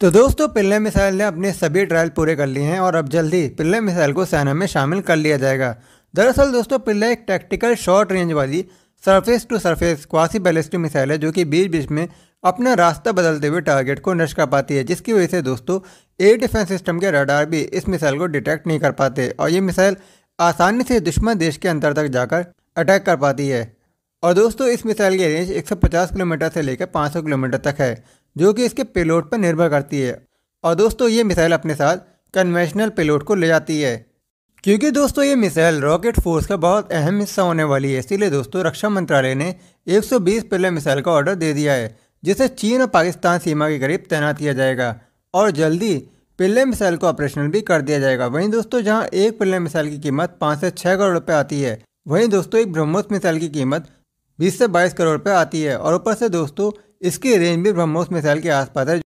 तो दोस्तों पिल्ले मिसाइल ने अपने सभी ट्रायल पूरे कर लिए हैं और अब जल्दी पिल्ले मिसाइल को सेना में शामिल कर लिया जाएगा दरअसल दोस्तों पिल्ले एक टैक्टिकल शॉर्ट रेंज वाली surface to surface quasi ballistic missile है जो कि बीच बीच में अपना रास्ता बदलते हुए टारगेट को नष्ट कर पाती है जिसकी वजह से दोस्तों एयर डिफेंस सिस्टम के रडार भी इस मिसाइल को डिटेक्ट नहीं कर पाते और ये मिसाइल आसानी से दुश्मन देश के अंदर तक जाकर अटैक कर पाती है और दोस्तों इस मिसाइल की रेंज 150 किलोमीटर से लेकर 500 किलोमीटर तक है जो कि इसके पेलोड पर निर्भर करती है और दोस्तों ये मिसाइल अपने साथ कन्वेंशनल पेलोड को ले जाती है क्योंकि दोस्तों ये मिसाइल रॉकेट फोर्स का बहुत अहम हिस्सा होने वाली है इसीलिए दोस्तों रक्षा मंत्रालय ने 120 पिलर मिसाइल का ऑर्डर दे दिया है जिसे चीन और पाकिस्तान सीमा के करीब तैनात किया जाएगा और जल्दी पिल्ले मिसाइल को ऑपरेशनल भी कर दिया जाएगा वहीं दोस्तों जहां एक पिल्ले मिसाइल की कीमत पाँच से छः करोड़ रुपये आती है वहीं दोस्तों एक ब्रह्मोस मिसाइल की कीमत बीस से बाईस करोड़ पर आती है और ऊपर से दोस्तों इसकी रेंज भी ब्रह्मोस मिसाइल के आसपास है